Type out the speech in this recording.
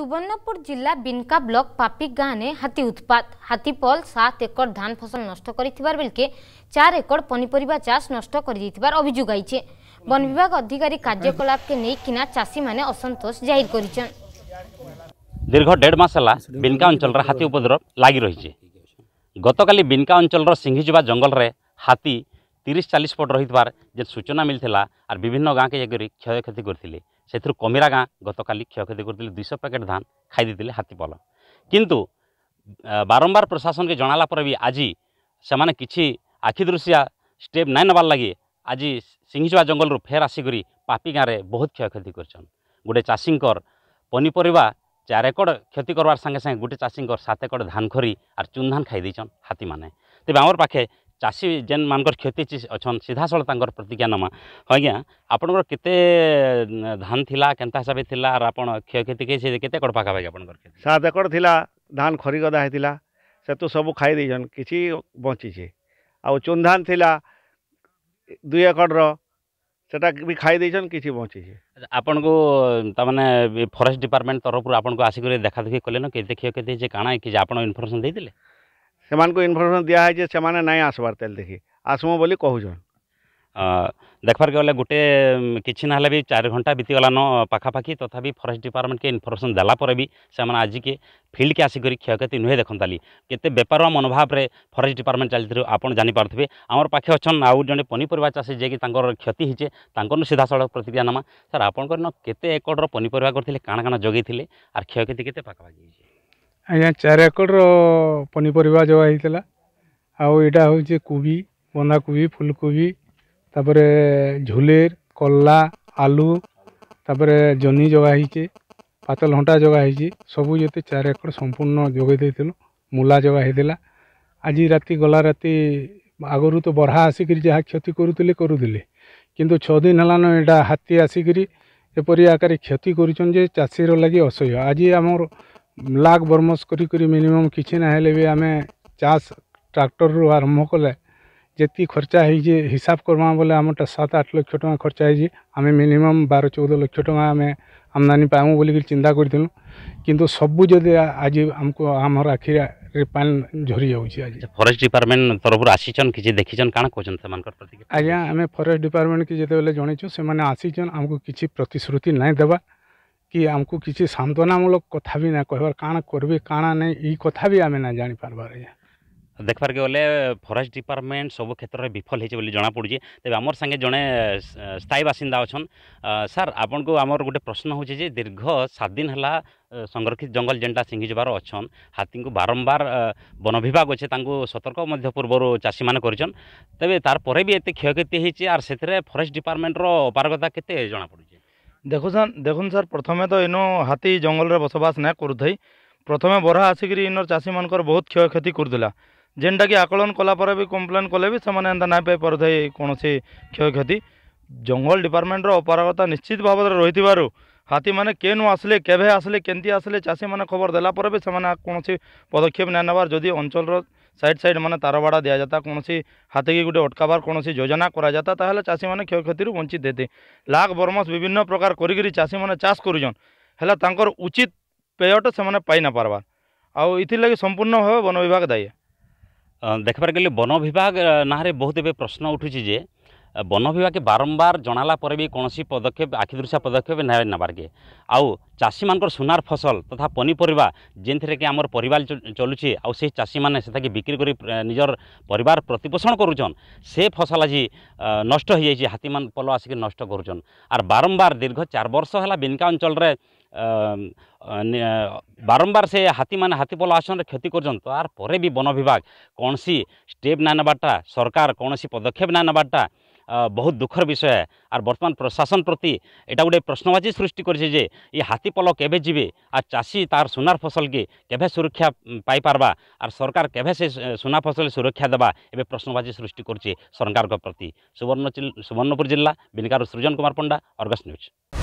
सुवर्णपुर जिला बिनका ब्लॉक पापी गाँव ने हाथी उत्पात हाथीपल सात एकड़ धान फसल नष्ट बेलके चार एकड़ पनीपरिया चाष नष्ट अभियोग आई बन विभाग अधिकारी कार्यकलाप के नहीं किना चाषी मैंने असंतोष जाहिर कर দীর্ঘ দেড় মাস হল বিনকা অঞ্চলের হাতি উপদ্রব লাগি রয়েছে গতকালি বিনকা অঞ্চলের সিংহিযুবা জঙ্গলরে হাতি তিরিশ চালিশ ফট রহিবার যে সূচনা মিলছিল আর বিভিন্ন গাঁকে যাই ক্ষয়ক্ষতি করে ସେଥିରୁ କମିରା ଗାଁ ଗତକାଲି କ୍ଷୟକ୍ଷତି କରିଥିଲେ ଦୁଇଶହ ପ୍ୟାକେଟ୍ ଧାନ ଖାଇଦେଇଥିଲେ ହାତୀପଲ କିନ୍ତୁ ବାରମ୍ବାର ପ୍ରଶାସନକେ ଜଣାଲା ପରେ ବି ଆଜି ସେମାନେ କିଛି ଆଖିଦୃଶିଆ ଷ୍ଟେପ୍ ନାଇଁ ନେବାର୍ ଲାଗି ଆଜି ସିଂହିଚୁଆ ଜଙ୍ଗଲରୁ ଫେର୍ ଆସିକରି ପାପି ଗାଁରେ ବହୁତ କ୍ଷୟକ୍ଷତି କରିଛନ୍ ଗୋଟେ ଚାଷୀଙ୍କର ପନିପରିବା ଚାରି ଏକଡ଼ କ୍ଷତି କରବାର ସାଙ୍ଗେ ସାଙ୍ଗେ ଗୋଟେ ଚାଷୀଙ୍କର ସାତ ଏକଡ଼ ଧାନ ଖରି ଆର୍ ଚୁନ୍ ଧାନ ଖାଇଦେଇଛନ୍ ହାତୀମାନେ ତେବେ ଆମର ପାଖେ ଚାଷୀ ଯେନ୍ମାନଙ୍କର କ୍ଷତି ଅଛନ୍ ସିଧାସଳଖ ତାଙ୍କର ପ୍ରତିଜ୍ଞା ନେମା ଆଜ୍ଞା ଆପଣଙ୍କର କେତେ ଧାନ ଥିଲା କେନ୍ତା ହିସାବରେ ଥିଲା ଆର୍ ଆପଣ କ୍ଷୟକ୍ଷତି କେତେ କେତେ ଏକଡ଼ ପାଖାପାଖି ଆପଣଙ୍କର ସାତ ଏକଡ଼ ଥିଲା ଧାନ ଖରି ଗଦା ହେଇଥିଲା ସେତୁ ସବୁ ଖାଇ ଦେଇଛନ୍ କିଛି ବଞ୍ଚିଛେ ଆଉ ଚୁନ୍ ଧାନ ଥିଲା ଦୁଇ ଏକଡ଼ର সেটা বি খাই দিয়েছেন কিছু বঞ্চিছে আপনার তার মানে ফরেস্ট ডিপার্টমেন্ট তরফর আপনার আসিক দেখা দেখি কলে না কেতে ক্ষয়ক্ষতি হয়েছে কাଣା কি আপনার ইনফরমেশন দিয়ে ସେମାନଙ୍କୁ ଇନଫର୍ମେସନ୍ ଦିଆହେଇଛେ ସେମାନେ ନାଇଁ ଆସ୍ବାର୍ ତେଲ୍ ଦେଖି ଆସ୍ମୁ ବୋଲି କହୁଛନ୍ দেখবার গেলে গোটে কিছু না হলে বি চারি ঘন্টা বিতিগলান পাখাপাখি তথাপি ফরেস্ট ডিপার্টমেন্টকে ইনফরমেশন দেলা পরে বি সে আজিকে ফিল্ডকে আসিকি ক্ষয়ক্ষতি নুহে দেখতালি কেতে বেপার মনোভাবে ফরেস্ট ডিপার্টমেন্ট চালিয়ে আপনার জাঁপারে আমার পাখে অছন আউ জনে পনিপরিবা চাষী যে তাঁর ক্ষতি হয়েছে তাঁর সিধাসলখ প্রতিক্রিয়া নেমা স্যার আপনার কেতে একড়র পনিপরিবা করলে কাণ কাণ যোগাই আর ক্ষয়ক্ষতি কেতে পাখাপাখি হয়েছে ଆଜ୍ଞା ଚାରି ଏକରର ପନିପରିବା ଯୋଗା ହେଇଥିଲା ଆଉ ଏଇଟା ହେଉଛି କୋବି ବନ୍ଧାକୋବି ଫୁଲକୋବି ତା'ପରେ ଝୁଲେର୍ କଲରା ଆଲୁ ତା'ପରେ ଜହ୍ନି ଯୋଗା ହେଇଛି ପାତଲଘଣ୍ଟା ଯୋଗା ହେଇଛି ସବୁ ଯେତେ ଚାରି ଏକର ସମ୍ପୂର୍ଣ୍ଣ ଯୋଗାଇ ଦେଇଥିଲୁ ମୂଲା ଯୋଗା ହେଇଥିଲା ଆଜି ରାତି ଗଲା ରାତି ଆଗରୁ ତ ବର୍ହା ଆସିକିରି ଯାହା କ୍ଷତି କରୁଥିଲେ କରୁଥିଲେ କିନ୍ତୁ ଛଅ ଦିନ ହେଲାନ ଏଇଟା ହାତୀ ଆସିକିରି ଏପରି ଆକାରରେ କ୍ଷତି କରୁଛନ୍ତି ଯେ ଚାଷୀର ଲାଗି ଅସହ୍ୟ ଆଜି ଆମର लाख बर्मस कर मिनिमम किसी ना भी आम चाष ट्राक्टर रु आरंभ कले जी खर्चा हो जी हिसाब करवा बोले आम सात आठ लक्ष टा खर्चा है आम मिनिमम बार चौदह लक्ष टा आम आमदानी पाऊँ बोल चिंता करूँ कितु सबू जदि आज आमको आम आखिर पान झरी फरेस्ट डिपार्टमेंट तरफ आसी देखी कौन कहते आज्ञा आम फरेस्ट डिपार्टमेंट की जो बेले जनईन आसीचन आमको किसी प्रतिश्रुति ना देवा কি ଆମକୁ কিছু সান্ত্বনামূলক কথা বি না কহবার কাণ করবি কাণ ନାଇଁ এই কথা বি আমি না ଜାଣିପାରବାର ଆଜ୍ଞା দেখবার গেলে ফরেস্ট ডিপার্টমেন্ট সব ক্ষেত্রে বিফল হয়েছে বলে জনা পড়ুছে তবে আমার সাথে জনে স্থায়ী বাসিন্দা অছন স্যার আপনার আমার গোটে প্রশ্ন হচ্ছে যে দীর্ঘ সাত দিন হল সংরক্ষিত জঙ্গল যেটা সিঙ্গি যাবার অছন হাতী বারম্বার বন বিভাগ অছে তা সতর্ক মধ্য পূর্ব চাষী মানে করছেন তবে তারপরে বি এত ক্ষয়ক্ষতি হয়েছে আর সেতরে ফরেস্ট ডিপার্টমেন্টর অপারগতা কেতে জনা পড়ুছে দেখুছন দেখুন স্যার প্রথমে তো ইনো হাতি জঙ্গলরে বসবাস না করুথাই প্রথমে বরহা আসিকি ইনর চাষীমানকর বহুত ক্ষয়ক্ষতি করুলা যেটাকি আকলন কলাপরে বি কমপ্লেন কলে বি সে এন্তা না পাই পারুথাই কোণী ক্ষয়ক্ষতি জঙ্গল ডিপার্টমেন্টর অপারগতা নিশ্চিত ভাবে রয়েছে ହାତୀମାନେ କେନୁ ଆସିଲେ କେଭେ ଆସିଲେ କେମିତି ଆସିଲେ ଚାଷୀମାନେ ଖବର ଦେଲା ପରେ ବି ସେମାନେ କୌଣସି ପଦକ୍ଷେପ ନ ନେବାର ଯଦି ଅଞ୍ଚଳର সাইড সাইড মানে তারবাড়া দিয়া যেত কোণী হাতিকে গোটে অটকাবার কোণী যোজনা করা যেত তাহলে চাষী মানে ক্ষয়ক্ষতি বঞ্চিত হতে লাখ বরমস বিভিন্ন প্রকার করি চাষী মানে চাষ করুছন হলে তাঁর উচিত পেয়টা সে পাই না পারবার आगे संपूर्ण भाव बन विभाग दायी देखार गले बन विभाग ना बहुत एवं प्रश्न उठू जे বন বিভাগে বারম্বার জনালা পরে বি কোণী পদক্ষেপ আখিদৃশা পদক্ষেপ নেবারকে আউ চাষী মানকর সোনার ফসল তথা পনিপরিবা যেথে কি আমার পরিবার চলুছে আউ সেই চাষী মানে সেটাকে বিক্রি করে নিজের পরিবার প্রতিপোষণ করুছেন সে ফসল আজ নষ্ট হয়ে যাই হাতি মান পল আসিক নষ্ট করুছেন আর বারম্বার দীর্ঘ চার বর্ষ হল বিনকা অঞ্চলের বারম্বার সে হাতি মানে হাতি পল আসনের ক্ষতি করছেন তারপরে বি বন বিভাগ কোণী স্টেপ না নেবারটা সরকার কোণী পদক্ষেপ না নেবারটা ବହୁତ ଦୁଃଖର ବିଷୟ ଆର୍ ବର୍ତ୍ତମାନ ପ୍ରଶାସନ ପ୍ରତି ଏଇଟା ଗୋଟେ ପ୍ରଶ୍ନବାଚୀ ସୃଷ୍ଟି କରିଛି ଯେ ଏ ହାତୀପଲ କେବେ ଯିବେ ଆର୍ ଚାଷୀ ତାର ସୁନାର ଫସଲକେ କେବେ ସୁରକ୍ଷା ପାଇପାରବା ଆର୍ ସରକାର କେବେ ସେ ସୁନା ଫସଲ ସୁରକ୍ଷା ଦେବା ଏବେ ପ୍ରଶ୍ନବାଚୀ ସୃଷ୍ଟି କରୁଛି ସରକାରଙ୍କ ପ୍ରତି ସୁବର୍ଣ୍ଣ ସୁବର୍ଣ୍ଣପୁର ଜିଲ୍ଲା ବିନିକାରୁ ସୃଜନ କୁମାର ପଣ୍ଡା ଅର୍ଗସ୍ ନ୍ୟୁଜ୍